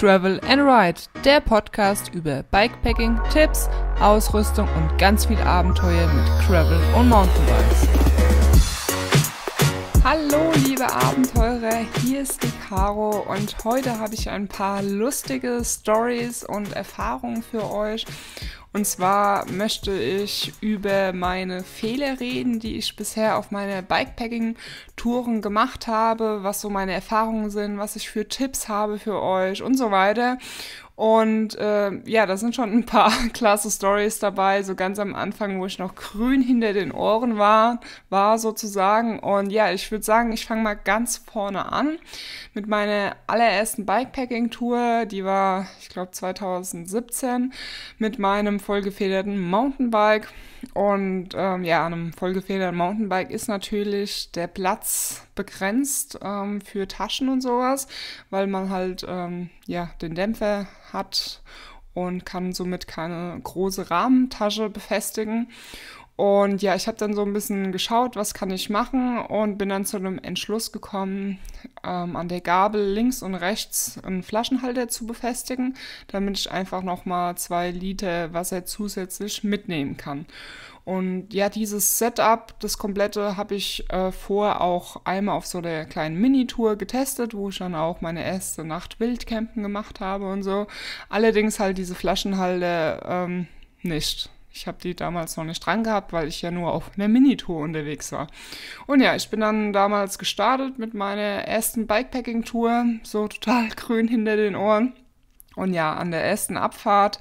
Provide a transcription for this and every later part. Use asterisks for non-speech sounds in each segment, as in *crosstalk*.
Travel and Ride, der Podcast über Bikepacking, Tipps, Ausrüstung und ganz viel Abenteuer mit Travel und Mountainbikes. Hallo liebe Abenteurer, hier ist die Caro und heute habe ich ein paar lustige Stories und Erfahrungen für euch. Und zwar möchte ich über meine Fehler reden, die ich bisher auf meine Bikepacking-Touren gemacht habe, was so meine Erfahrungen sind, was ich für Tipps habe für euch und so weiter. Und äh, ja, da sind schon ein paar *laughs* klasse Stories dabei. So ganz am Anfang, wo ich noch grün hinter den Ohren war, war sozusagen. Und ja, ich würde sagen, ich fange mal ganz vorne an mit meiner allerersten Bikepacking-Tour. Die war, ich glaube, 2017 mit meinem vollgefederten Mountainbike. Und ähm, ja, an einem vollgefederten Mountainbike ist natürlich der Platz begrenzt ähm, für Taschen und sowas, weil man halt ähm, ja, den Dämpfer hat und kann somit keine große Rahmentasche befestigen. Und ja, ich habe dann so ein bisschen geschaut, was kann ich machen und bin dann zu einem Entschluss gekommen, ähm, an der Gabel links und rechts einen Flaschenhalter zu befestigen, damit ich einfach nochmal zwei Liter Wasser zusätzlich mitnehmen kann. Und ja, dieses Setup, das komplette, habe ich äh, vor auch einmal auf so einer kleinen Minitour getestet, wo ich dann auch meine erste Nacht Wildcampen gemacht habe und so. Allerdings halt diese Flaschenhalter ähm, nicht. Ich habe die damals noch nicht dran gehabt, weil ich ja nur auf einer Minitour unterwegs war. Und ja, ich bin dann damals gestartet mit meiner ersten Bikepacking-Tour, so total *laughs* grün hinter den Ohren. Und ja, an der ersten Abfahrt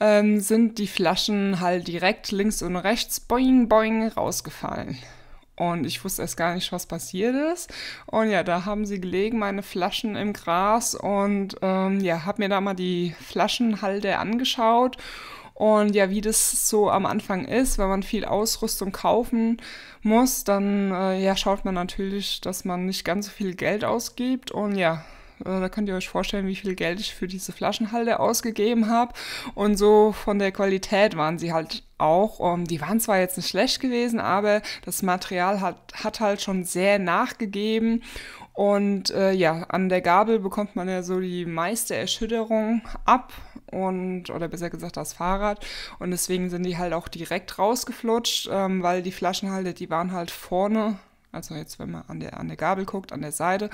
ähm, sind die Flaschen halt direkt links und rechts boing boing rausgefallen. Und ich wusste erst gar nicht, was passiert ist. Und ja, da haben sie gelegen, meine Flaschen im Gras. Und ähm, ja, habe mir da mal die Flaschenhalde angeschaut. Und ja, wie das so am Anfang ist, wenn man viel Ausrüstung kaufen muss, dann äh, ja, schaut man natürlich, dass man nicht ganz so viel Geld ausgibt. Und ja, äh, da könnt ihr euch vorstellen, wie viel Geld ich für diese Flaschenhalde ausgegeben habe. Und so von der Qualität waren sie halt auch. Um, ähm, die waren zwar jetzt nicht schlecht gewesen, aber das Material hat, hat halt schon sehr nachgegeben. Und äh, ja, an der Gabel bekommt man ja so die meiste Erschütterung ab und oder besser gesagt das Fahrrad und deswegen sind die halt auch direkt rausgeflutscht, ähm, weil die Flaschenhalter, die waren halt vorne, also jetzt wenn man an der an der Gabel guckt, an der Seite,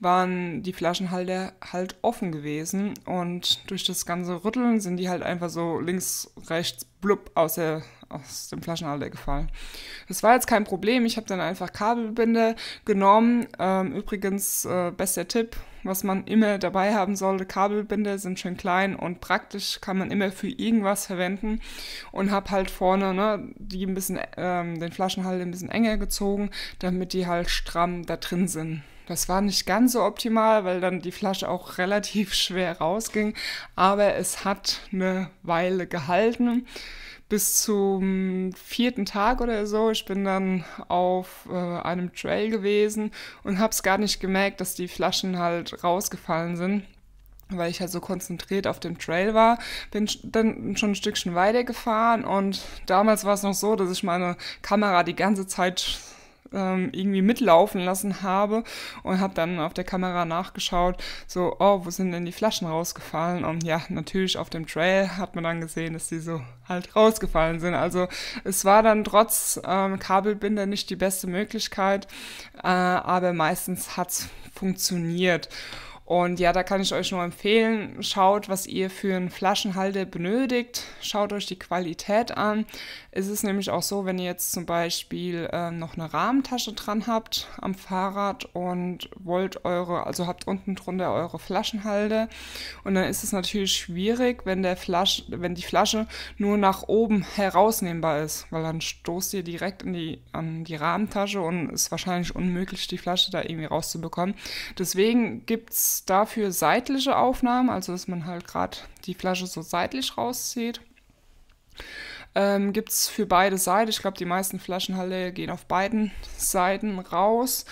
waren die Flaschenhalter halt offen gewesen und durch das ganze Rütteln sind die halt einfach so links rechts blub aus der aus dem Flaschenhalter gefallen. Das war jetzt kein Problem. Ich habe dann einfach Kabelbinde genommen. Ähm, übrigens, äh, bester Tipp, was man immer dabei haben sollte. Kabelbinde sind schön klein und praktisch kann man immer für irgendwas verwenden. Und habe halt vorne ne, die ein bisschen, ähm, den Flaschenhalter ein bisschen enger gezogen, damit die halt stramm da drin sind. Das war nicht ganz so optimal, weil dann die Flasche auch *laughs* relativ schwer rausging. Aber es hat eine Weile gehalten bis zum vierten Tag oder so. Ich bin dann auf äh, einem Trail gewesen und habe es gar nicht gemerkt, dass die Flaschen halt rausgefallen sind weil ich halt so konzentriert auf dem Trail war, bin dann schon ein Stückchen weitergefahren und damals war es noch so, dass ich meine Kamera die ganze Zeit ähm, irgendwie mitlaufen lassen habe und habe dann auf der Kamera nachgeschaut, so, oh, wo sind denn die Flaschen rausgefallen? Und ja, natürlich auf dem Trail hat man dann gesehen, dass die so halt rausgefallen sind. Also es war dann trotz ähm, Kabelbinder nicht die beste Möglichkeit, äh, aber meistens hat es funktioniert. Und ja, da kann ich euch nur empfehlen, schaut, was ihr für einen Flaschenhalter benötigt, schaut euch die Qualität an, es nämlich auch so, wenn ihr jetzt zum Beispiel äh, noch eine Rahmentasche dran habt am Fahrrad und wollt eure, also habt unten drunter eure Flaschenhalde und dann ist es natürlich schwierig, wenn der Flasch, wenn die Flasche nur nach oben herausnehmbar ist, weil dann stoßt ihr direkt in die, an die Rahmentasche und ist wahrscheinlich unmöglich, die Flasche da irgendwie rauszubekommen. Deswegen gibt es dafür seitliche Aufnahmen, also dass man halt gerade die Flasche so seitlich rauszieht. Ähm, Gibt es für beide Seiten. Ich glaube, die meisten Flaschenhalle gehen auf beiden Seiten raus.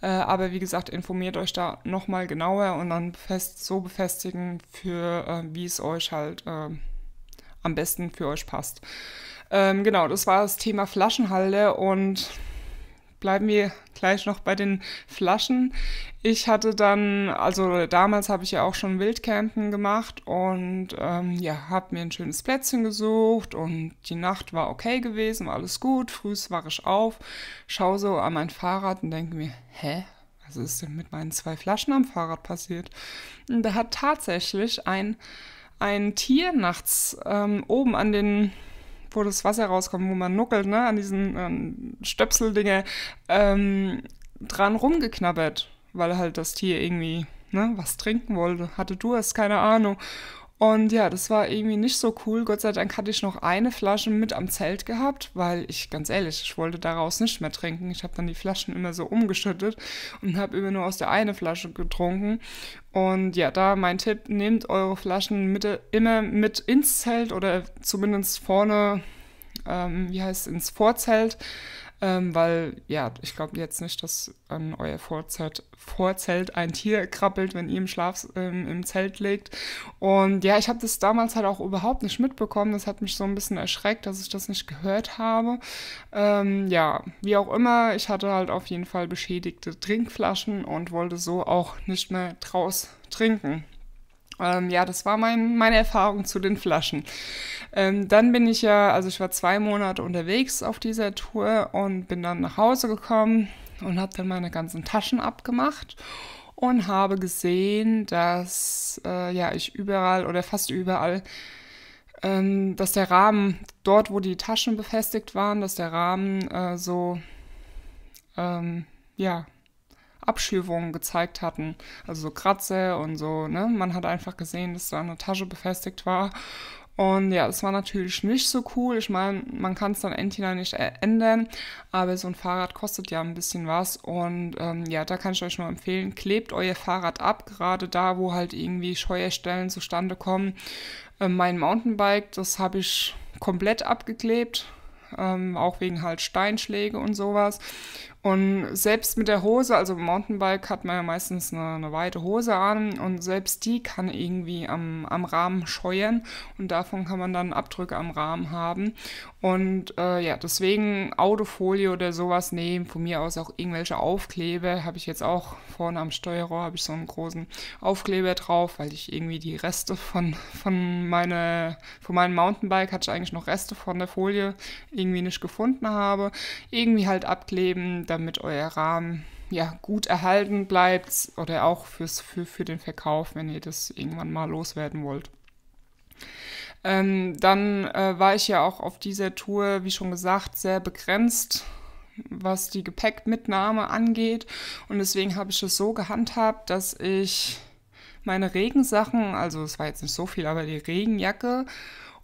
Äh, aber wie gesagt, informiert euch da nochmal genauer und dann fest, so befestigen, für äh, wie es euch halt äh, am besten für euch passt. Ähm, genau, das war das Thema Flaschenhalle und bleiben wir gleich noch bei den Flaschen. Ich hatte dann, also damals habe ich ja auch schon Wildcampen gemacht und ähm, ja, habe mir ein schönes Plätzchen gesucht und die Nacht war okay gewesen, war alles gut. Frühs war ich auf, schaue so an mein Fahrrad und denke mir, hä? Was ist denn mit meinen zwei Flaschen am Fahrrad passiert? Und da hat tatsächlich ein, ein Tier nachts ähm, oben an den wo das Wasser rauskommt, wo man nuckelt, ne, an diesen ähm, Stöpseldinger ähm, dran rumgeknabbert, weil halt das Tier irgendwie ne, was trinken wollte, hatte du Durst, keine Ahnung. Und ja, das war irgendwie nicht so cool. Gott sei Dank hatte ich noch eine Flasche mit am Zelt gehabt, weil ich, ganz ehrlich, ich wollte daraus nicht mehr trinken. Ich habe dann die Flaschen immer so umgeschüttet und habe immer nur aus der einen Flasche getrunken. Und ja, da mein Tipp, nehmt eure Flaschen mit, immer mit ins Zelt oder zumindest vorne, ähm, wie heißt es, ins Vorzelt ähm, weil ja, ich glaube jetzt nicht, dass an euer Vorzelt, Vorzelt ein Tier krabbelt, wenn ihr im Schlaf ähm, im Zelt liegt. Und ja, ich habe das damals halt auch überhaupt nicht mitbekommen. Das hat mich so ein bisschen erschreckt, dass ich das nicht gehört habe. Ähm, ja, wie auch immer, ich hatte halt auf jeden Fall beschädigte Trinkflaschen und wollte so auch nicht mehr draus trinken. Ähm, ja, das war mein, meine Erfahrung zu den Flaschen. Ähm, dann bin ich ja, also ich war zwei Monate unterwegs auf dieser Tour und bin dann nach Hause gekommen und habe dann meine ganzen Taschen abgemacht und habe gesehen, dass äh, ja ich überall oder fast überall, ähm, dass der Rahmen dort, wo die Taschen befestigt waren, dass der Rahmen äh, so ähm, ja Abschürfungen gezeigt hatten. Also so Kratze und so, ne? Man hat einfach gesehen, dass da eine Tasche befestigt war. Und ja, das war natürlich nicht so cool. Ich meine, man kann es dann entweder nicht ändern, aber so ein Fahrrad kostet ja ein bisschen was. Und ähm, ja, da kann ich euch nur empfehlen, klebt euer Fahrrad ab, gerade da, wo halt irgendwie Scheuerstellen zustande kommen. Ähm, mein Mountainbike, das habe ich komplett abgeklebt. Ähm, auch wegen halt Steinschläge und sowas. Und selbst mit der Hose, also Mountainbike hat man ja meistens eine, eine, weite Hose an und selbst die kann irgendwie am, am Rahmen scheuern und davon kann man dann Abdrücke am Rahmen haben. Und äh, ja, deswegen Autofolie oder sowas nehmen, von mir aus auch irgendwelche Aufkleber, habe ich jetzt auch vorne am Steuerrohr, habe ich so einen großen Aufkleber drauf, weil ich irgendwie die Reste von, von, meine, von meinem Mountainbike hatte ich eigentlich noch Reste von der Folie irgendwie nicht gefunden habe. Irgendwie halt abkleben, damit euer Rahmen ja, gut erhalten bleibt oder auch fürs, für, für den Verkauf, wenn ihr das irgendwann mal loswerden wollt. Ähm, dann äh, war ich ja auch auf dieser Tour, wie schon gesagt, sehr begrenzt, was die Gepäckmitnahme angeht. Und deswegen habe ich es so gehandhabt, dass ich meine Regensachen, also es war jetzt nicht so viel, aber die Regenjacke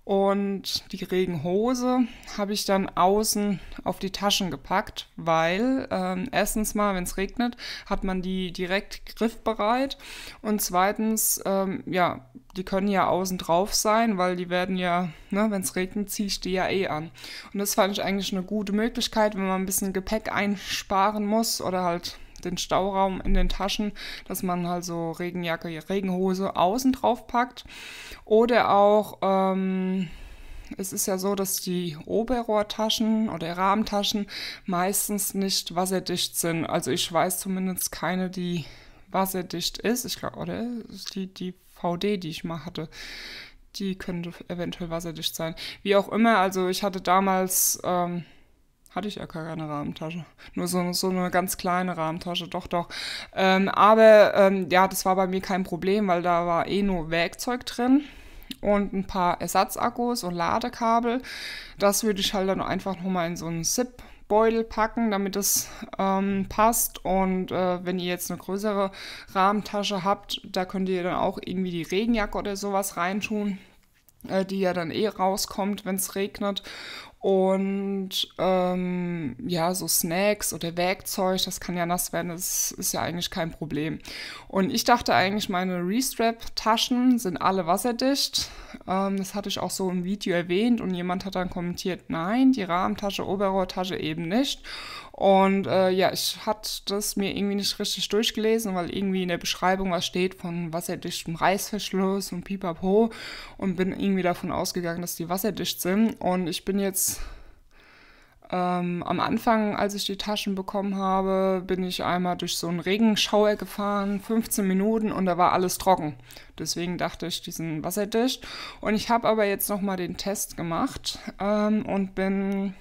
und die Regenhose habe ich dann außen auf die Taschen gepackt, weil ähm, erstens mal, wenn es regnet, hat man die direkt griffbereit. Und zweitens, ähm, ja, die können ja außen drauf sein, weil die werden ja, ne, wenn es regnet, ziehe ich die ja eh an. Und das fand ich eigentlich eine gute Möglichkeit, wenn man ein bisschen Gepäck einsparen muss oder halt den Stauraum in den Taschen, dass man halt so Regenjacke, Regenhose außen drauf packt. Oder auch, ähm, es ist ja so, dass die Oberrohrtaschen oder Rahmentaschen meistens nicht wasserdicht sind. Also ich weiß zumindest keine, die wasserdicht ist. Ich glaube, oder die, die VD, die ich mal hatte die könnte eventuell wasserdicht sein. Wie auch immer, also ich hatte damals ähm, hatte ich ja keine Rahmentasche. Nur so, so eine ganz kleine Rahmentasche, doch, doch. Ähm, aber ähm, ja, das war bei mir kein Problem, weil da war eh nur Werkzeug drin und ein paar Ersatzakkus und Ladekabel. Das würde ich halt dann einfach nochmal in so einen Zip Beutel packen, damit es ähm, passt. Und äh, wenn ihr jetzt eine größere Rahmentasche habt, da könnt ihr dann auch irgendwie die Regenjacke oder sowas reintun, äh, die ja dann eh rauskommt, wenn es regnet. Und ähm, ja, so Snacks oder Werkzeug, das kann ja nass werden, das ist ja eigentlich kein Problem. Und ich dachte eigentlich, meine Restrap-Taschen sind alle wasserdicht. Ähm, das hatte ich auch so im Video erwähnt und jemand hat dann kommentiert, nein, die Rahmentasche, Oberrohrtasche eben nicht. Und äh, ja, ich hatte das mir irgendwie nicht richtig durchgelesen, weil irgendwie in der Beschreibung was steht von wasserdichtem Reißverschluss und Pipapo und bin irgendwie davon ausgegangen, dass die wasserdicht sind. Und ich bin jetzt ähm, am Anfang, als ich die Taschen bekommen habe, bin ich einmal durch so einen Regenschauer gefahren, 15 Minuten und da war alles trocken. Deswegen dachte ich, die sind wasserdicht. Und ich habe aber jetzt nochmal den Test gemacht ähm, und bin,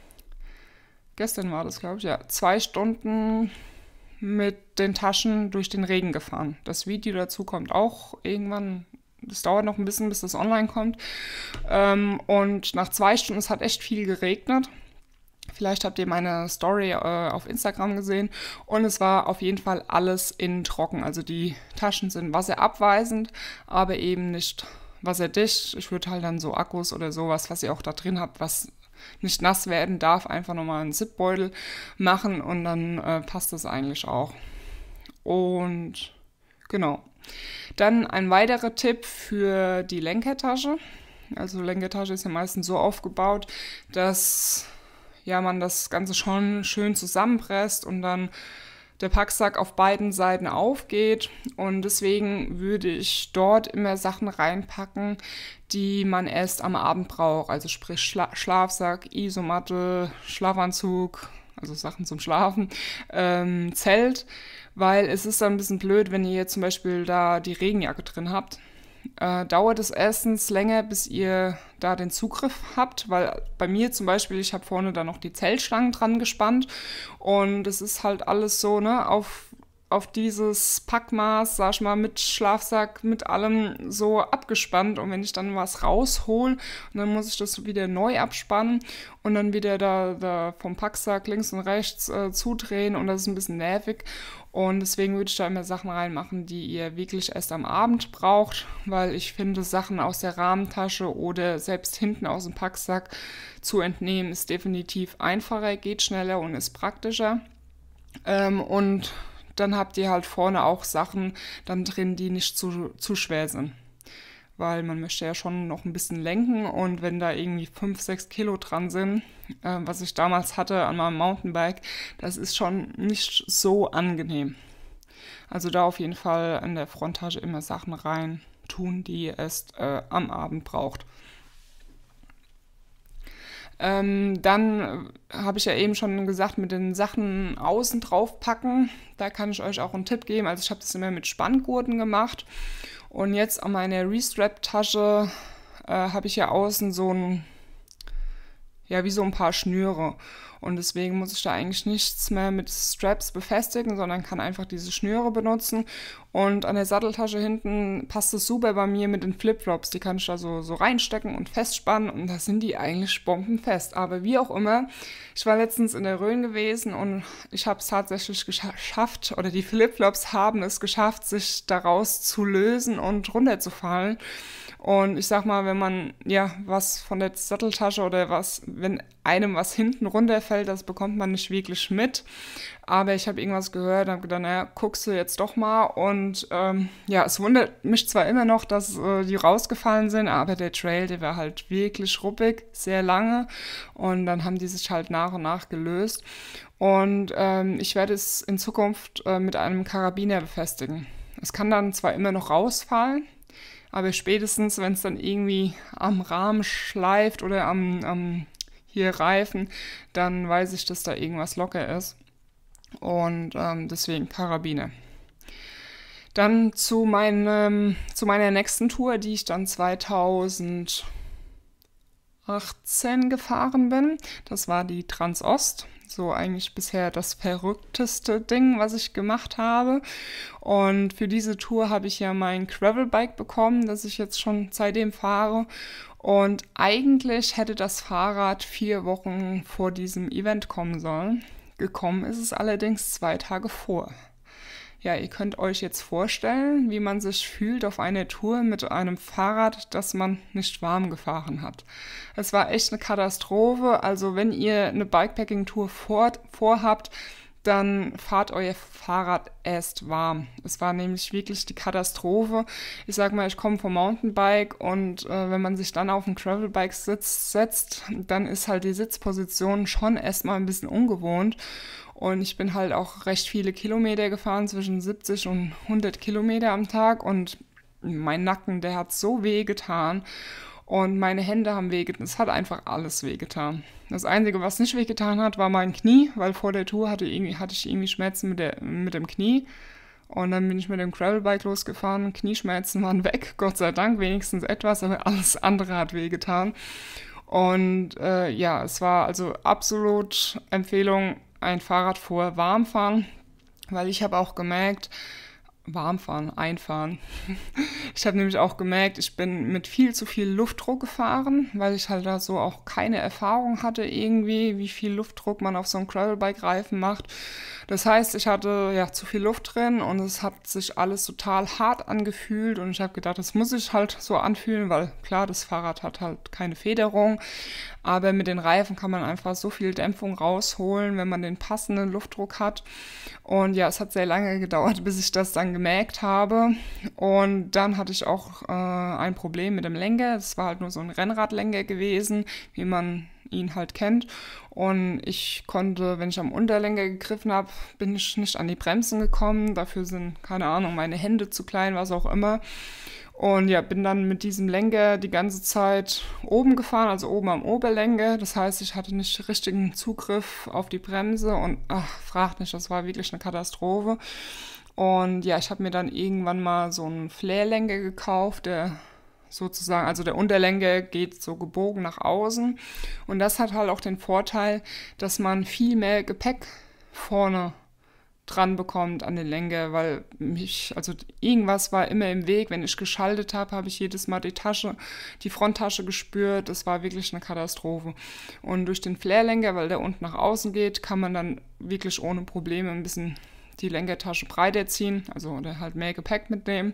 gestern war das, glaube ich, ja, zwei Stunden mit den Taschen durch den Regen gefahren. Das Video dazu kommt auch irgendwann das dauert noch ein bisschen, bis das online kommt. Ähm, und nach zwei Stunden, es hat echt viel geregnet. Vielleicht habt ihr meine Story äh, auf Instagram gesehen. Und es war auf jeden Fall alles in trocken. Also die Taschen sind wasserabweisend, aber eben nicht wasserdicht. Ich würde halt dann so Akkus oder sowas, was ihr auch da drin habt, was nicht nass werden darf, einfach nochmal einen Zipbeutel machen und dann äh, passt das eigentlich auch. Und genau. Dann ein weiterer Tipp für die Lenkertasche. Also Lenkertasche ist ja meistens so aufgebaut, dass ja, man das Ganze schon schön zusammenpresst und dann der Packsack auf beiden Seiten aufgeht. Und deswegen würde ich dort immer Sachen reinpacken, die man erst am Abend braucht. Also sprich Schla Schlafsack, Isomatte, Schlafanzug, also Sachen zum Schlafen, ähm, Zelt. Weil es ist dann ein bisschen blöd, wenn ihr jetzt zum Beispiel da die Regenjacke drin habt äh, Dauer des Essens länger, bis ihr da den Zugriff habt, weil bei mir zum Beispiel, ich habe vorne da noch die Zeltschlangen dran gespannt und es ist halt alles so, ne, auf auf dieses Packmaß, sag ich mal, mit Schlafsack, mit allem so abgespannt. Und wenn ich dann was raushol, dann muss ich das wieder neu abspannen und dann wieder da, da vom Packsack links und rechts äh, zudrehen und das ist ein bisschen nervig. Und deswegen würde ich da immer Sachen reinmachen, die ihr wirklich erst am Abend braucht, weil ich finde, Sachen aus der Rahmentasche oder selbst hinten aus dem Packsack zu entnehmen, ist definitiv einfacher, geht schneller und ist praktischer. Ähm, und dann habt ihr halt vorne auch Sachen dann drin, die nicht zu, zu schwer sind. Weil man möchte ja schon noch ein bisschen lenken und wenn da irgendwie 5, 6 Kilo dran sind, äh, was ich damals hatte an meinem Mountainbike, das ist schon nicht so angenehm. Also da auf jeden Fall an der Fronttasche immer Sachen rein tun, die es äh, am Abend braucht. Ähm, dann äh, habe ich ja eben schon gesagt, mit den Sachen außen drauf packen. Da kann ich euch auch einen Tipp geben. Also ich habe das immer mit Spanngurten gemacht. Und jetzt an meiner Restrap-Tasche äh, habe ich ja außen so ein, ja, wie so ein paar Schnüre. Und deswegen muss ich da eigentlich nichts mehr mit Straps befestigen, sondern kann einfach diese Schnüre benutzen. Und an der Satteltasche hinten passt es super bei mir mit den Flipflops. Die kann ich da so, so reinstecken und festspannen und da sind die eigentlich bombenfest. Aber wie auch immer, ich war letztens in der Rhön gewesen und ich habe es tatsächlich geschafft oder die Flipflops haben es geschafft, sich daraus zu lösen und runterzufallen. Und ich sag mal, wenn man ja was von der Satteltasche oder was, wenn einem was hinten runterfällt, Umfeld, das bekommt man nicht wirklich mit. Aber ich habe irgendwas gehört und habe gedacht, naja, guckst du jetzt doch mal. Und ähm, ja, es wundert mich zwar immer noch, dass äh, die rausgefallen sind, aber der Trail, der war halt wirklich ruppig, sehr lange. Und dann haben die sich halt nach und nach gelöst. Und ähm, ich werde es in Zukunft äh, mit einem Karabiner befestigen. Es kann dann zwar immer noch rausfallen, aber spätestens, wenn es dann irgendwie am Rahmen schleift oder am, am hier Reifen, dann weiß ich, dass da irgendwas locker ist. Und ähm, deswegen Karabine. Dann zu, meinem, zu meiner nächsten Tour, die ich dann 2018 gefahren bin. Das war die Transost. So eigentlich bisher das verrückteste Ding, was ich gemacht habe. Und für diese Tour habe ich ja mein Gravel Bike bekommen, das ich jetzt schon seitdem fahre. Und eigentlich hätte das Fahrrad vier Wochen vor diesem Event kommen sollen. Gekommen ist es allerdings zwei Tage vor. Ja, ihr könnt euch jetzt vorstellen, wie man sich fühlt auf einer Tour mit einem Fahrrad, das man nicht warm gefahren hat. Es war echt eine Katastrophe. Also wenn ihr eine Bikepacking-Tour vorhabt, dann fahrt euer Fahrrad erst warm. Es war nämlich wirklich die Katastrophe. Ich sag mal, ich komme vom Mountainbike und äh, wenn man sich dann auf ein Travelbike sitzt, setzt, dann ist halt die Sitzposition schon erstmal ein bisschen ungewohnt. Und ich bin halt auch recht viele Kilometer gefahren, zwischen 70 und 100 Kilometer am Tag und mein Nacken, der hat so weh getan. Und meine Hände haben wehgetan. Es hat einfach alles wehgetan. Das Einzige, was nicht wehgetan hat, war mein Knie, weil vor der Tour hatte, hatte ich irgendwie Schmerzen mit, der, mit dem Knie. Und dann bin ich mit dem Gravelbike losgefahren. Knieschmerzen waren weg, *laughs* Gott sei Dank, wenigstens etwas, aber alles andere hat wehgetan. Und äh, ja, es war also absolut Empfehlung, ein Fahrrad vorher warm fahren, weil ich habe auch gemerkt, warmfahren, einfahren. *laughs* Ich habe nämlich auch gemerkt, ich bin mit viel zu viel Luftdruck gefahren, weil ich halt da so auch keine Erfahrung hatte irgendwie, wie viel Luftdruck man auf so einem Gravelbike-Reifen macht. Das heißt, ich hatte ja zu viel Luft drin und es hat sich alles total hart angefühlt und ich habe gedacht, das muss ich halt so anfühlen, weil klar, das Fahrrad hat halt keine Federung, aber mit den Reifen kann man einfach so viel Dämpfung rausholen, wenn man den passenden Luftdruck hat. Und ja, es hat sehr lange gedauert, *laughs* bis ich das dann gemerkt habe. Und dann hatte ich auch äh, ein Problem mit dem Lenker. Es war halt nur so ein Rennradlenker gewesen, wie man ihn halt kennt. Und ich konnte, wenn ich am Unterlenker gegriffen habe, bin ich nicht an die Bremsen gekommen. Dafür sind, keine Ahnung, meine Hände zu klein, was auch immer. Und ja, bin dann mit diesem Lenker die ganze Zeit oben gefahren, also oben am Oberlenker. Das heißt, ich hatte nicht richtigen Zugriff auf die Bremse und ach, fragt nicht, das war wirklich eine Katastrophe. Und ja, ich habe mir dann irgendwann mal so einen Flairlenker gekauft, der sozusagen. Also der Unterlenker geht so gebogen nach außen. Und das hat halt auch den Vorteil, dass man viel mehr Gepäck vorne dran bekommt an den Lenker, weil mich, also irgendwas war immer im Weg. Wenn ich geschaltet habe, habe ich jedes Mal die Tasche, die Fronttasche gespürt. Das war wirklich eine Katastrophe. Und durch den Flairlenker, weil der unten nach außen geht, kann man dann wirklich ohne Probleme ein bisschen die Lenkertasche breiter ziehen, also oder halt mehr Gepäck mitnehmen.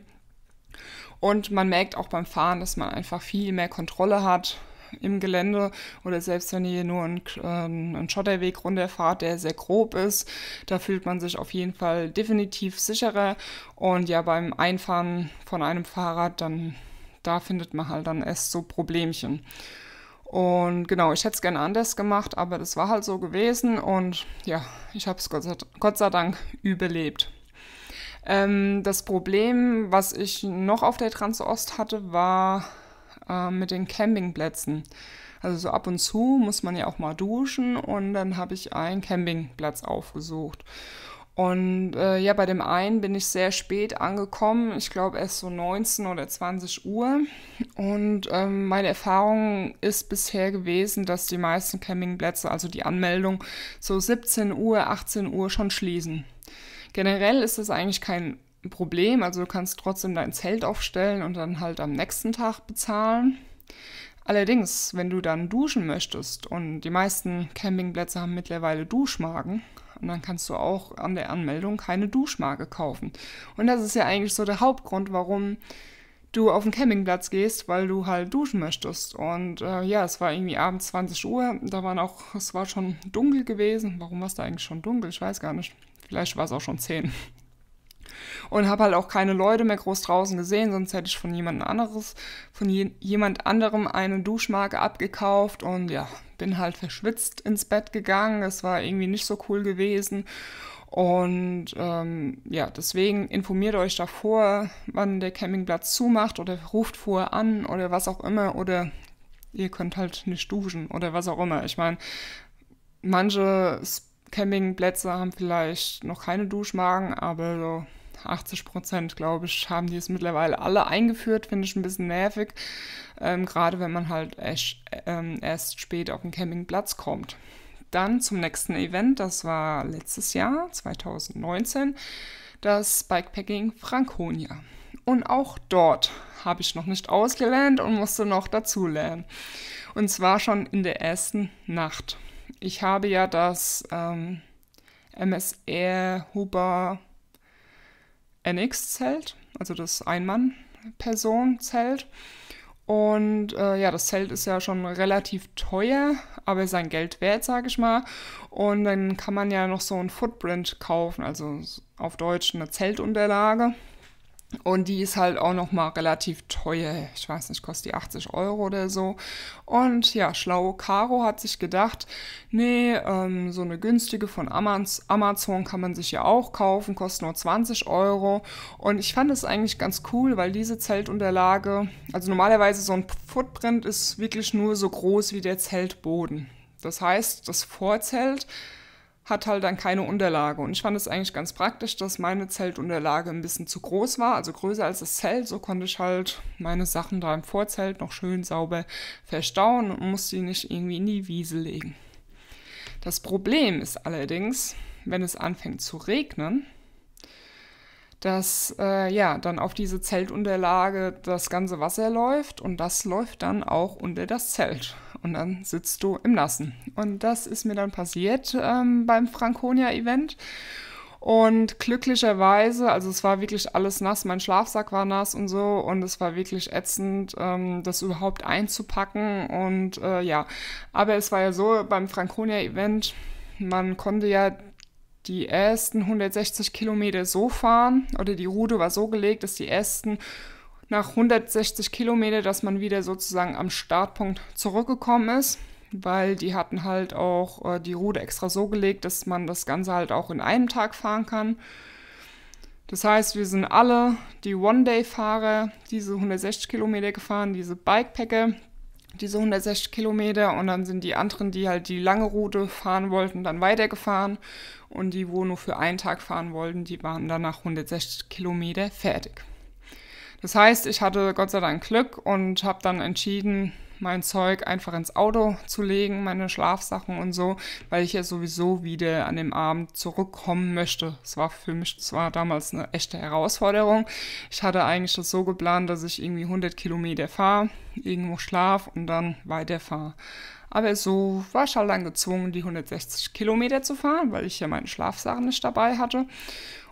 Und man merkt auch beim Fahren, dass man einfach viel mehr Kontrolle hat im Gelände oder selbst wenn ihr nur einen, äh, einen Schotterweg runterfahrt, der sehr grob ist, da fühlt man sich auf jeden Fall definitiv sicherer. Und ja, beim Einfahren von einem Fahrrad, dann da findet man halt dann erst so Problemchen. Und genau, ich hätte es gerne anders gemacht, aber das war halt so gewesen und ja, ich habe es Gott sei Dank überlebt. Ähm, das Problem, was ich noch auf der Transost hatte, war äh, mit den Campingplätzen. Also so ab und zu muss man ja auch mal duschen und dann habe ich einen Campingplatz aufgesucht. Und äh, ja, bei dem einen bin ich sehr spät angekommen, ich glaube erst so 19 oder 20 Uhr. Und ähm, meine Erfahrung ist bisher gewesen, dass die meisten Campingplätze, also die Anmeldung, so 17 Uhr, 18 Uhr schon schließen. Generell ist das eigentlich kein Problem. Also du kannst trotzdem dein Zelt aufstellen und dann halt am nächsten Tag bezahlen. Allerdings, wenn du dann duschen möchtest und die meisten Campingplätze haben mittlerweile Duschmarken, und dann kannst du auch an der Anmeldung keine Duschmarke kaufen. Und das ist ja eigentlich so der Hauptgrund, warum du auf den Campingplatz gehst, weil du halt duschen möchtest. Und äh, ja, es war irgendwie abends 20 Uhr, da waren auch, es war schon dunkel gewesen. Warum war es da eigentlich schon dunkel? Ich weiß gar nicht vielleicht war es auch schon zehn. Und habe halt auch keine Leute mehr groß draußen gesehen, sonst hätte ich von jemand anderes, von je, jemand anderem eine Duschmarke abgekauft und ja, bin halt verschwitzt ins Bett gegangen. Es war irgendwie nicht so cool gewesen. Und ähm, ja, deswegen informiert euch davor, wann der Campingplatz zumacht oder ruft vorher an oder was auch immer oder ihr könnt halt nicht duschen oder was auch immer. Ich meine, manche Campingplätze haben vielleicht noch keine Duschmagen, aber so 80 Prozent, glaube ich, haben die es mittlerweile alle eingeführt. Finde ich ein bisschen nervig, ähm, gerade wenn man halt erst, ähm, erst spät auf den Campingplatz kommt. Dann zum nächsten Event, das war letztes Jahr, 2019, das Bikepacking Franconia. Und auch dort habe ich noch nicht ausgelernt und musste noch dazulernen. Und zwar schon in der ersten Nacht ich habe ja das ähm, MSR Huber NX-Zelt, also das Einmann-Person-Zelt. Und äh, ja, das Zelt ist ja schon relativ teuer, aber sein Geld wert, sage ich mal. Und dann kann man ja noch so ein Footprint kaufen, also auf Deutsch eine Zeltunterlage. Und die ist halt auch nochmal relativ teuer. Ich weiß nicht, kostet die 80 Euro oder so. Und ja, schlaue Caro hat sich gedacht, nee, ähm, so eine günstige von Amazon kann man sich ja auch kaufen, kostet nur 20 Euro. Und ich fand es eigentlich ganz cool, weil diese Zeltunterlage, also normalerweise so ein Footprint ist wirklich nur so groß wie der Zeltboden. Das heißt, das Vorzelt hat halt dann keine Unterlage. Und ich fand es eigentlich ganz praktisch, dass meine Zeltunterlage ein bisschen zu groß war, also größer als das Zelt. So konnte ich halt meine Sachen da im Vorzelt noch schön sauber verstauen und musste die nicht irgendwie in die Wiese legen. Das Problem ist allerdings, wenn es anfängt zu regnen, dass äh, ja dann auf diese Zeltunterlage das ganze Wasser läuft und das läuft dann auch unter das Zelt und dann sitzt du im Nassen. Und das ist mir dann passiert ähm, beim Franconia-Event. Und glücklicherweise, also es war wirklich alles nass, mein Schlafsack war nass und so und es war wirklich ätzend, ähm, das überhaupt einzupacken und äh, ja. Aber es war ja so beim Franconia-Event, man konnte ja die ersten 160 Kilometer so fahren oder die Route war so gelegt, dass die ersten nach 160 Kilometer, dass man wieder sozusagen am Startpunkt zurückgekommen ist, weil die hatten halt auch äh, die Route extra so gelegt, dass man das Ganze halt auch in einem Tag fahren kann. Das heißt, wir sind alle die One-Day-Fahrer, diese 160 Kilometer gefahren, diese Bikepacker, diese 160 Kilometer und dann sind die anderen, die halt die lange Route fahren wollten, dann weitergefahren und die, wo nur für einen Tag fahren wollten, die waren dann nach 160 Kilometer fertig. Das heißt, ich hatte Gott sei Dank Glück und habe dann entschieden, mein Zeug einfach ins Auto zu legen, meine Schlafsachen und so, weil ich ja sowieso wieder an dem Abend zurückkommen möchte. Es war für mich zwar damals eine echte Herausforderung. Ich hatte eigentlich das so geplant, dass ich irgendwie 100 Kilometer fahre, irgendwo schlaf und dann weiterfahre. Aber so war ich halt dann gezwungen, die 160 Kilometer zu fahren, weil ich ja meine Schlafsachen nicht dabei hatte.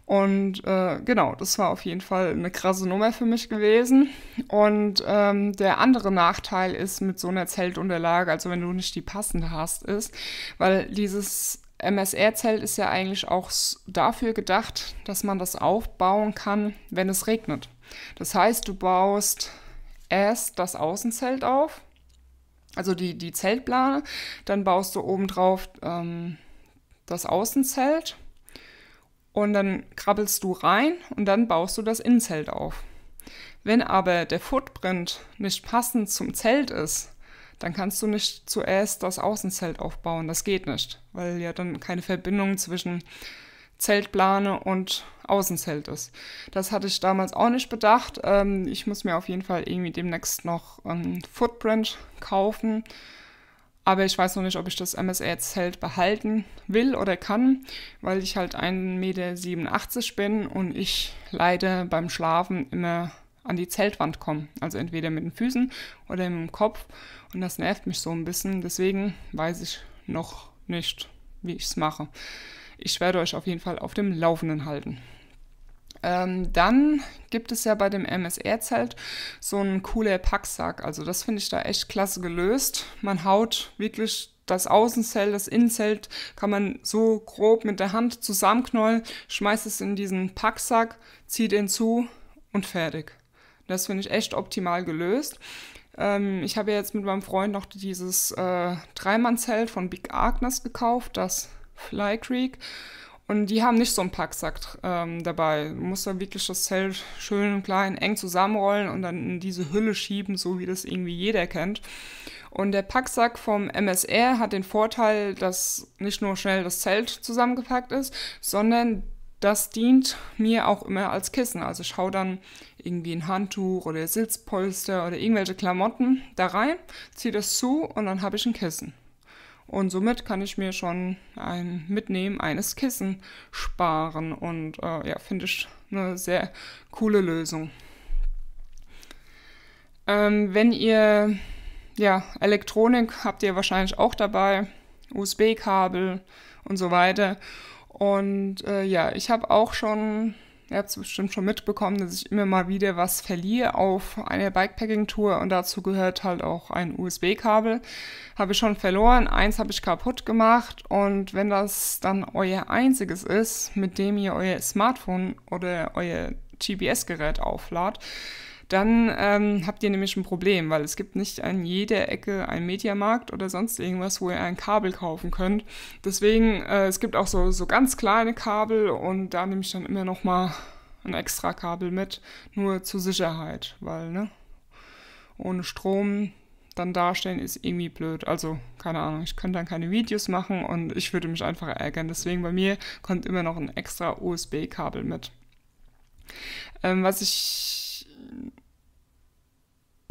Und äh, genau, das war auf jeden Fall eine krasse Nummer für mich gewesen. Und ähm, der andere Nachteil ist mit so einer Zeltunterlage, also wenn du nicht die passende hast, ist, weil dieses MSR-Zelt ist ja eigentlich auch dafür gedacht, dass man das aufbauen kann, wenn es regnet. Das heißt, du baust erst das Außenzelt auf, also die, die Zeltplane, dann baust du obendrauf ähm, das Außenzelt und dann krabbelst du rein und dann baust du das Innenzelt auf. Wenn aber der Footprint nicht passend zum Zelt ist, dann kannst du nicht zuerst das Außenzelt aufbauen. Das geht nicht, weil ja dann keine Verbindung zwischen Zeltplane und Außenzelt ist. Das hatte ich damals auch nicht bedacht. Ähm, ich muss mir auf jeden Fall irgendwie demnächst noch ein ähm, Footprint kaufen aber ich weiß noch nicht, ob ich das MSR Zelt halt behalten will oder kann, weil ich halt 1,87 Meter bin und ich leider beim Schlafen immer an die Zeltwand komme. Also entweder mit den Füßen oder im Kopf. Und das nervt mich so ein bisschen. Deswegen weiß ich noch nicht, wie ich es mache. Ich werde euch auf jeden Fall auf dem Laufenden halten. Ähm, dann gibt es ja bei dem MSR-Zelt so einen coolen Packsack. Also das finde ich da echt klasse gelöst. Man haut wirklich das Außenzelt, das Innenzelt kann man so grob mit der Hand zusammenknollen, schmeißt es in diesen Packsack, zieht ihn zu und fertig. Das finde ich echt optimal gelöst. Ähm, ich habe ja jetzt mit meinem Freund noch dieses äh, Dreimann-Zelt von Big Agnes gekauft, das Fly Creek. Und die haben nicht so einen Packsack ähm, dabei. Du musst da wirklich das Zelt schön und klein, eng zusammenrollen und dann in diese Hülle schieben, so wie das irgendwie jeder kennt. Und der Packsack vom MSR hat den Vorteil, dass nicht nur schnell das Zelt zusammengepackt ist, sondern das dient mir auch immer als Kissen. Also ich hau dann irgendwie ein Handtuch oder Sitzpolster oder irgendwelche Klamotten da rein, ziehe das zu und dann habe ich ein Kissen. Und somit kann ich mir schon ein Mitnehmen eines Kissen sparen. Und äh, ja, finde ich eine sehr coole Lösung. Ähm, wenn ihr, ja, Elektronik habt ihr wahrscheinlich auch dabei, USB-Kabel und so weiter. Und äh, ja, ich habe auch schon Ihr habt es bestimmt schon mitbekommen, dass ich immer mal wieder was verliere auf einer Bikepacking-Tour und dazu gehört halt auch ein USB-Kabel. Habe ich schon verloren, eins habe ich kaputt gemacht und wenn das dann euer einziges ist, mit dem ihr euer Smartphone oder euer GPS-Gerät aufladet, dann ähm, habt ihr nämlich ein Problem, weil es gibt nicht an jeder Ecke einen Mediamarkt oder sonst irgendwas, wo ihr ein Kabel kaufen könnt. Deswegen, äh, es gibt auch so, so ganz kleine Kabel und da nehme ich dann immer nochmal ein extra Kabel mit, nur zur Sicherheit, weil, ne, ohne Strom dann dastehen ist irgendwie blöd. Also, keine Ahnung, ich könnte dann keine Videos machen und ich würde mich einfach ärgern. Deswegen bei mir kommt immer noch ein extra USB-Kabel mit. Ähm, was ich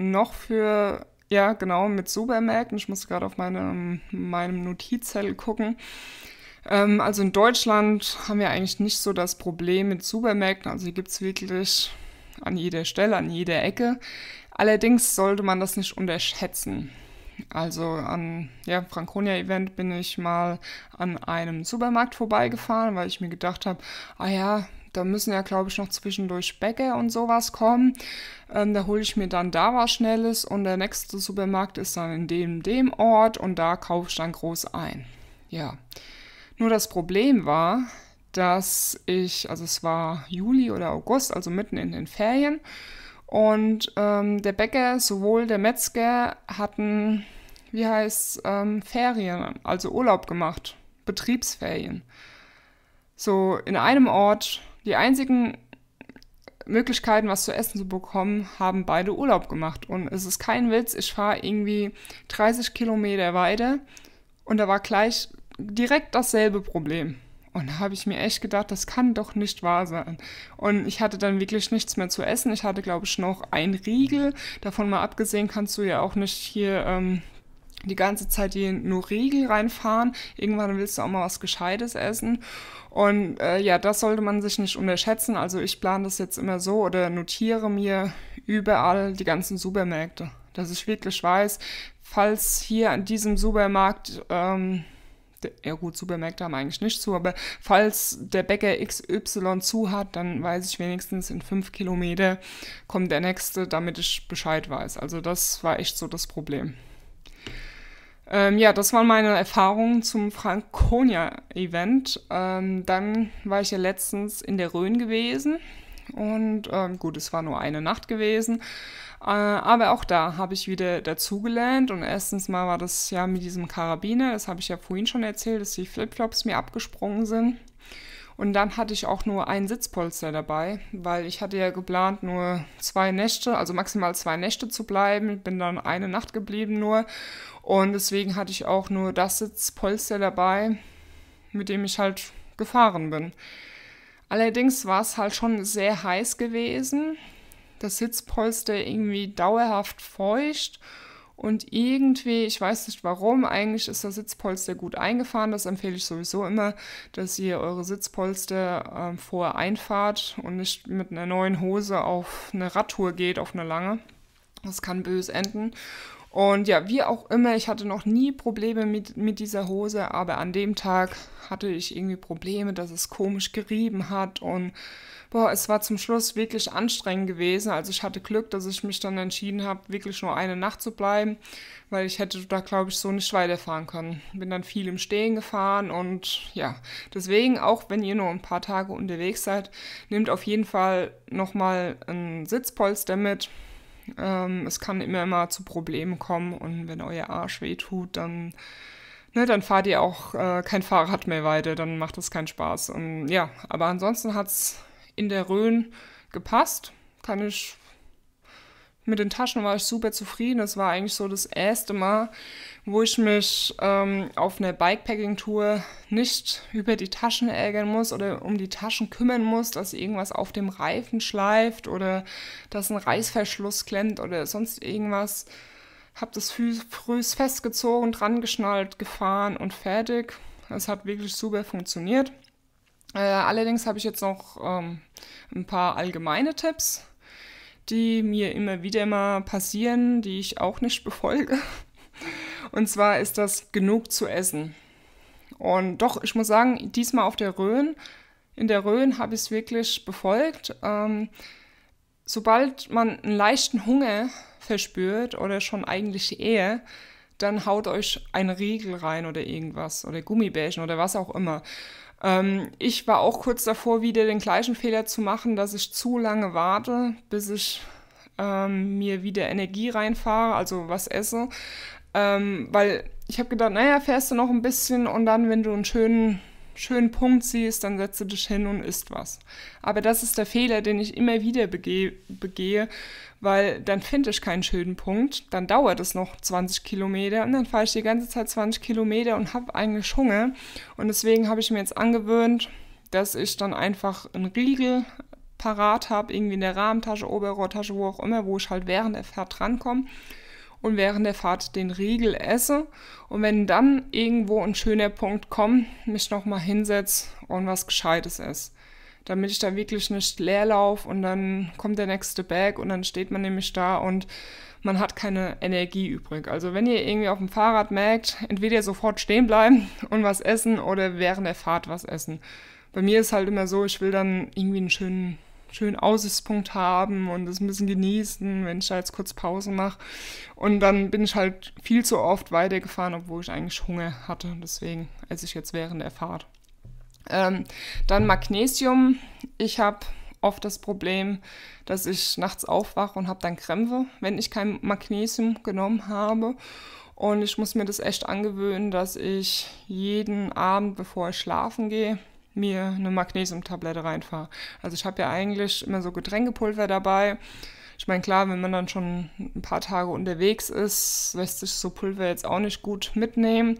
noch für, ja genau, mit Supermärkten, ich muss gerade auf meine, meinem Notizzettel gucken, ähm, also in Deutschland haben wir eigentlich nicht so das Problem mit Supermärkten. Also hier gibt es wirklich an jeder Stelle, an jeder Ecke. Allerdings sollte man das nicht unterschätzen. Also an ja, Franconia-Event bin ich mal an einem Supermarkt vorbeigefahren, weil ich mir gedacht habe, ah ja, da müssen ja, glaube ich, noch zwischendurch Bäcker und sowas kommen. Ähm, da hole ich mir dann da was Schnelles und der nächste Supermarkt ist dann in dem, dem Ort und da kaufe ich dann groß ein. Ja. Nur das Problem war, dass ich, also es war Juli oder August, also mitten in den Ferien. Und ähm, der Bäcker, sowohl der Metzger hatten, wie heißt ähm, Ferien, also Urlaub gemacht, Betriebsferien. So in einem Ort die einzigen Möglichkeiten, was zu essen zu bekommen, haben beide Urlaub gemacht. Und es ist kein Witz, ich fahre irgendwie 30 Kilometer weiter und da war gleich direkt dasselbe Problem. Und da habe ich mir echt gedacht, das kann doch nicht wahr sein. Und ich hatte dann wirklich nichts mehr zu essen. Ich hatte, glaube ich, noch ein Riegel. Davon mal abgesehen kannst du ja auch nicht hier ähm, die ganze Zeit hier nur Riegel reinfahren. Irgendwann willst du auch mal was Gescheites essen. Und äh, ja, das sollte man sich nicht unterschätzen. Also ich plane das jetzt immer so oder notiere mir überall die ganzen Supermärkte, dass ich wirklich weiß, falls hier an diesem Supermarkt, ähm, ja gut, Supermärkte haben eigentlich nicht zu, aber falls der Bäcker XY zu hat, dann weiß ich wenigstens in fünf Kilometer kommt der nächste, damit ich Bescheid weiß. Also das war echt so das Problem. Ähm, ja, das waren meine Erfahrungen zum Franconia-Event. Ähm, dann war ich ja letztens in der Rhön gewesen. Und ähm, gut, es war nur eine Nacht gewesen. Äh, aber auch da habe ich wieder dazugelernt. Und erstens mal war das ja mit diesem Karabiner. Das habe ich ja vorhin schon erzählt, dass die Flipflops mir abgesprungen sind. Und dann hatte ich auch nur ein Sitzpolster dabei, weil ich hatte ja geplant, nur zwei Nächte, also maximal zwei Nächte zu bleiben. Ich bin dann eine Nacht geblieben nur. Und deswegen hatte ich auch nur das Sitzpolster dabei, mit dem ich halt gefahren bin. Allerdings war es halt schon sehr heiß gewesen. Das Sitzpolster irgendwie dauerhaft feucht. Und irgendwie, ich weiß nicht warum, eigentlich ist das Sitzpolster gut eingefahren. Das empfehle ich sowieso immer, dass ihr eure Sitzpolster äh, vorher einfahrt und nicht mit einer neuen Hose auf eine Radtour geht, auf eine lange. Das kann böse enden. Und ja, wie auch immer, ich hatte noch nie Probleme mit, mit dieser Hose, aber an dem Tag hatte ich irgendwie Probleme, dass es komisch gerieben hat und boah, es war zum Schluss wirklich anstrengend gewesen. Also ich hatte Glück, dass ich mich dann entschieden habe, wirklich nur eine Nacht zu bleiben, weil ich hätte da, glaube ich, so nicht weiterfahren können. Bin dann viel im Stehen gefahren und ja, deswegen, auch wenn ihr nur ein paar Tage unterwegs seid, nehmt auf jeden Fall nochmal ein Sitzpolster mit ähm, es kann immer mal zu Problemen kommen und wenn euer Arsch wehtut, dann, ne, dann fahrt ihr auch äh, kein Fahrrad mehr weiter, dann macht das keinen Spaß. Und ja, aber ansonsten hat es in der Rhön gepasst. Kann ich mit den Taschen war ich super zufrieden. Das war eigentlich so das erste Mal, wo ich mich ähm, auf einer Bikepacking-Tour nicht über die Taschen ärgern muss oder um die Taschen kümmern muss, dass irgendwas auf dem Reifen schleift oder dass ein Reißverschluss klemmt oder sonst irgendwas. Hab das früh festgezogen, dran geschnallt, gefahren und fertig. Es hat wirklich super funktioniert. Äh, allerdings habe ich jetzt noch ähm, ein paar allgemeine Tipps die mir immer wieder mal passieren, die ich auch nicht *laughs* befolge. Und zwar ist das genug zu essen. Und doch, ich muss sagen, diesmal auf der Rhön, in der Rhön habe ich es wirklich befolgt. Ähm, sobald man einen leichten Hunger verspürt oder schon eigentlich eher, dann haut euch ein Riegel rein oder irgendwas oder Gummibärchen oder was auch immer. Ähm, ich war auch kurz davor, wieder den gleichen Fehler zu machen, dass ich zu lange warte, bis ich ähm, mir wieder Energie reinfahre, also was esse. Ähm, weil ich habe gedacht, naja, fährst du noch ein bisschen und dann, wenn du einen schönen schönen Punkt siehst, dann setze dich hin und isst was. Aber das ist der Fehler, den ich immer wieder begehe, begehe weil dann finde ich keinen schönen Punkt, dann dauert es noch 20 Kilometer und dann fahre ich die ganze Zeit 20 Kilometer und habe eigentlich Hunger. Und deswegen habe ich mir jetzt angewöhnt, dass ich dann einfach einen Riegel parat habe, irgendwie in der Rahmentasche, Oberrohrtasche, wo auch immer, wo ich halt während der Fahrt rankomme und während der Fahrt den Riegel esse. Und wenn dann irgendwo ein schöner Punkt kommt, mich nochmal hinsetze und was Gescheites esse damit ich da wirklich nicht leer laufe und dann kommt der nächste Bag und dann steht man nämlich da und man hat keine Energie übrig. Also wenn ihr irgendwie auf dem Fahrrad merkt, entweder sofort stehen bleiben *laughs* und was essen oder während der Fahrt was essen. Bei mir ist halt immer so, ich will dann irgendwie einen schönen, schönen Aussichtspunkt haben und das ein bisschen genießen, wenn ich da jetzt kurz Pause mache. Und dann bin ich halt viel zu oft weitergefahren, obwohl ich eigentlich Hunger hatte. Deswegen esse ich jetzt während der Fahrt. Ähm, dann Magnesium. Ich habe oft das Problem, dass ich nachts aufwache und habe dann Krämpfe, wenn ich kein Magnesium genommen habe. Und ich muss mir das echt angewöhnen, dass ich jeden Abend, bevor ich schlafen gehe, mir eine Magnesiumtablette reinfahre. Also ich habe ja eigentlich immer so Getränkepulver dabei. Ich meine, klar, wenn man dann schon ein paar Tage unterwegs ist, lässt sich so Pulver jetzt auch nicht gut mitnehmen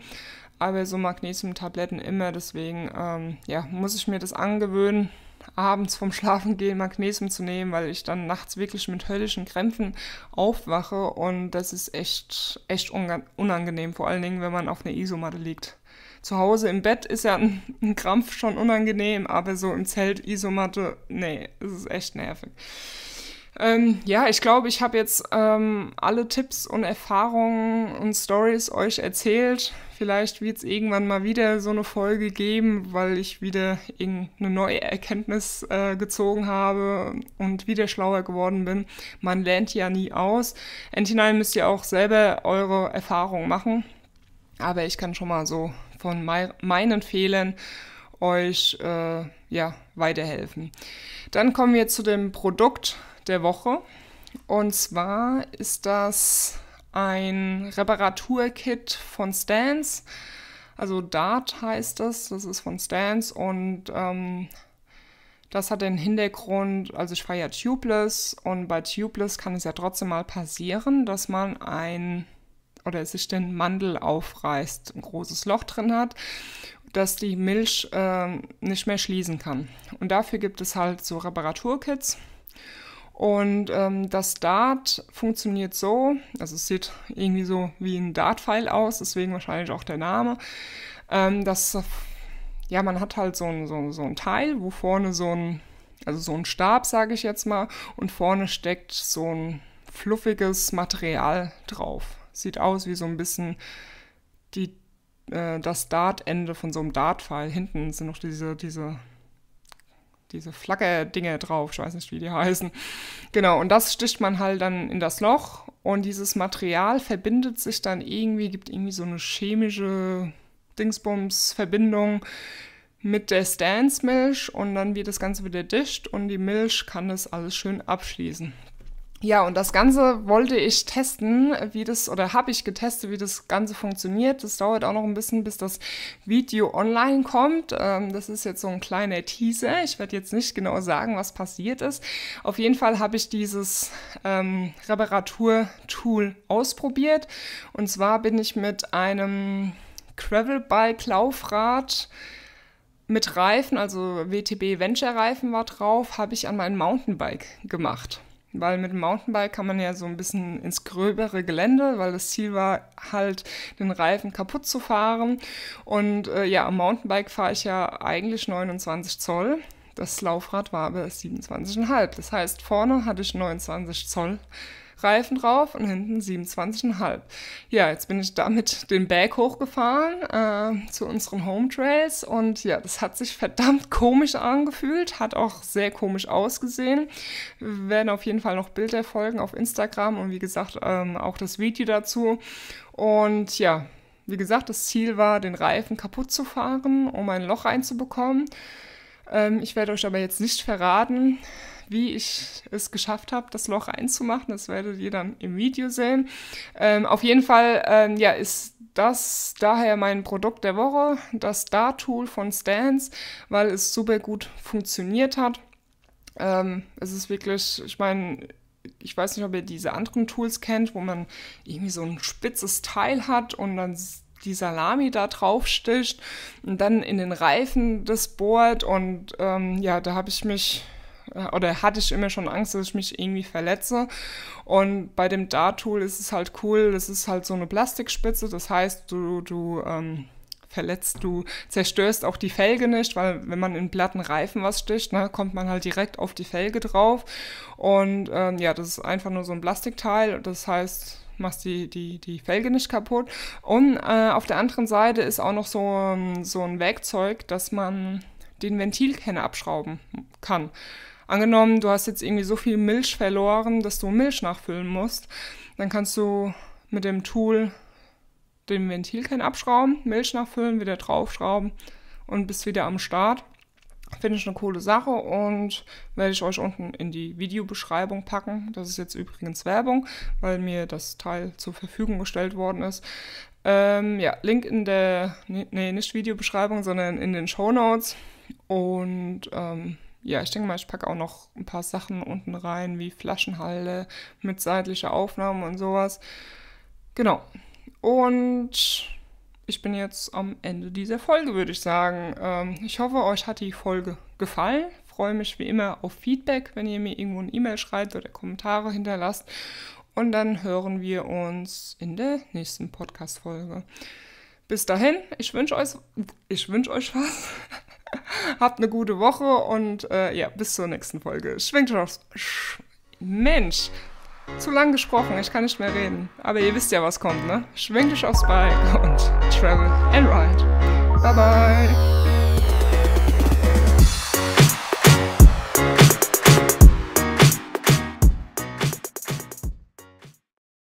aber so Magnesiumtabletten immer, deswegen ähm, ja, muss ich mir das angewöhnen, abends vorm Schlafen gehen Magnesium zu nehmen, weil ich dann nachts wirklich mit höllischen Krämpfen aufwache und das ist echt, echt unangenehm, vor allen Dingen, wenn man auf einer Isomatte liegt. Zu Hause im Bett ist ja ein, *laughs* ein Krampf schon unangenehm, aber so im Zelt Isomatte, nee, es ist echt nervig. Ähm, ja, ich glaube, ich habe jetzt ähm, alle Tipps und Erfahrungen und Stories euch erzählt. Vielleicht wird es irgendwann mal wieder so eine Folge geben, weil ich wieder irgendeine neue Erkenntnis äh, gezogen habe und wieder schlauer geworden bin. Man lernt ja nie aus. Endlich müsst ihr auch selber eure Erfahrungen machen. Aber ich kann schon mal so von mei meinen Fehlern euch äh, ja, weiterhelfen. Dann kommen wir zu dem Produkt der Woche. Und zwar ist das ein Reparaturkit von Stans. Also Dart heißt das, das ist von Stans und ähm, das hat den Hintergrund, also ich fahre ja Tubeless und bei Tubeless kann es ja trotzdem mal passieren, dass man ein oder sich den Mandel aufreißt, ein großes Loch drin hat, dass die Milch äh, nicht mehr schließen kann. Und dafür gibt es halt so Reparaturkits. Und ähm, das Dart funktioniert so, also es sieht irgendwie so wie ein Dart-File aus, deswegen wahrscheinlich auch der Name. Ähm, das, ja, man hat halt so ein, so, so ein Teil, wo vorne so ein, also so ein Stab, sage ich jetzt mal, und vorne steckt so ein fluffiges Material drauf. Sieht aus wie so ein bisschen die, äh, das Dartende von so einem Dart-File. Hinten sind noch diese, diese diese Flagge-Dinge drauf, ich weiß nicht, wie die heißen. Genau, und das sticht man halt dann in das Loch und dieses Material verbindet sich dann irgendwie, gibt irgendwie so eine chemische Dingsbums-Verbindung mit der Stance-Milch und dann wird das Ganze wieder dicht und die Milch kann das alles schön abschließen. Ja, und das Ganze wollte ich testen, wie das, oder habe ich getestet, wie das Ganze funktioniert. Das dauert auch noch ein bisschen, bis das Video online kommt. Ähm, das ist jetzt so ein kleiner Teaser. Ich werde jetzt nicht genau sagen, was passiert ist. Auf jeden Fall habe ich dieses ähm, Reparatur-Tool ausprobiert. Und zwar bin ich mit einem gravel bike laufrad mit Reifen, also WTB Venture Reifen war drauf, habe ich an mein Mountainbike gemacht. Weil mit dem Mountainbike kann man ja so ein bisschen ins gröbere Gelände, weil das Ziel war halt, den Reifen kaputt zu fahren. Und äh, ja, am Mountainbike fahre ich ja eigentlich 29 Zoll. Das Laufrad war aber 27,5. Das heißt, vorne hatte ich 29 Zoll Reifen drauf und hinten 27,5. Ja, jetzt bin ich damit den Berg hochgefahren äh, zu unseren Home Trails und ja, das hat sich verdammt komisch angefühlt, hat auch sehr komisch ausgesehen. Wir werden auf jeden Fall noch Bilder folgen auf Instagram und wie gesagt ähm, auch das Video dazu. Und ja, wie gesagt, das Ziel war, den Reifen kaputt zu fahren, um ein Loch reinzubekommen. Ähm, ich werde euch aber jetzt nicht verraten, wie ich es geschafft habe, das Loch reinzumachen. Das werdet ihr dann im Video sehen. Ähm, auf jeden Fall ähm, ja, ist das daher mein Produkt der Woche, das Star-Tool von Stans, weil es super gut funktioniert hat. Ähm, es ist wirklich, ich meine, ich weiß nicht, ob ihr diese anderen Tools kennt, wo man irgendwie so ein spitzes Teil hat und dann die Salami da drauf sticht und dann in den Reifen das bohrt und ähm, ja, da habe ich mich äh, oder hatte ich immer schon Angst, dass ich mich irgendwie verletze. Und bei dem Dart-Tool ist es halt cool, das ist halt so eine Plastikspitze, das heißt, du, du ähm, verletzt, du zerstörst auch die Felge nicht, weil wenn man in platten Reifen was sticht, ne, kommt man halt direkt auf die Felge drauf. Und ähm, ja, das ist einfach nur so ein Plastikteil, das heißt, machst die, die, die Felge nicht kaputt. Und äh, auf der anderen Seite ist auch noch so, ähm, so ein Werkzeug, dass man den Ventilkern abschrauben kann. Angenommen, du hast jetzt irgendwie so viel Milch verloren, dass du Milch nachfüllen musst, dann kannst du mit dem Tool den Ventilkern abschrauben, Milch nachfüllen, wieder draufschrauben und bist wieder am Start. Finde ich eine coole Sache und werde ich euch unten in die Videobeschreibung packen. Das ist jetzt übrigens Werbung, weil mir das Teil zur Verfügung gestellt worden ist. Ähm, ja, Link in der, nee, nicht Videobeschreibung, sondern in den Show Notes. Und ähm, ja, ich denke mal, ich packe auch noch ein paar Sachen unten rein, wie Flaschenhalle mit seitlicher Aufnahme und sowas. Genau. Und ich bin jetzt am Ende dieser Folge, würde ich sagen. Ähm, ich hoffe, euch hat die Folge gefallen. Freue mich wie immer auf Feedback, wenn ihr mir irgendwo eine E-Mail schreibt oder Kommentare hinterlasst. Und dann hören wir uns in der nächsten Podcast-Folge. Bis dahin, ich wünsche euch, ich wünsche euch was. *laughs* *laughs* Habt eine gute Woche und äh, ja, bis zur nächsten Folge. Schwingt aufs. Sch Mensch, zu lang gesprochen, ich kann nicht mehr reden. Aber ihr wisst ja, was kommt, ne? Schwingt euch aufs Bike und travel and ride. Bye bye.